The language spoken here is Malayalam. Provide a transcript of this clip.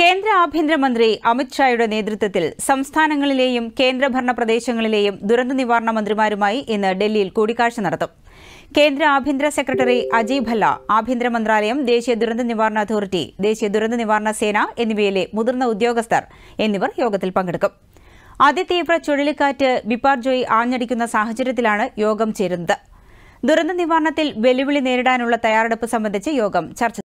കേന്ദ്ര ആഭ്യന്തരമന്ത്രി അമിത്ഷായുടെ നേതൃത്വത്തിൽ സംസ്ഥാനങ്ങളിലെയും കേന്ദ്രഭരണ പ്രദേശങ്ങളിലെയും ദുരന്ത നിവാരണ മന്ത്രിമാരുമായി ഇന്ന് ഡൽഹിയിൽ കൂടിക്കാഴ്ച നടത്തും കേന്ദ്ര ആഭ്യന്തര സെക്രട്ടറി അജയ് ഭല്ല ആഭ്യന്തര മന്ത്രാലയം ദേശീയ ദുരന്ത നിവാരണ അതോറിറ്റി ദേശീയ ദുരന്ത നിവാരണ സേന എന്നിവയിലെ മുതിർന്ന ഉദ്യോഗസ്ഥർ എന്നിവർ യോഗത്തിൽ പങ്കെടുക്കും അതിതീവ്ര ചുഴലിക്കാറ്റ് ബിപാർജോയി ആഞ്ഞടിക്കുന്ന സാഹചര്യത്തിലാണ് യോഗം ചേരുന്നത് ദുരന്ത നിവാരണത്തിൽ വെല്ലുവിളി നേരിടാനുള്ള തയ്യാറെടുപ്പ് സംബന്ധിച്ച് യോഗം ചർച്ച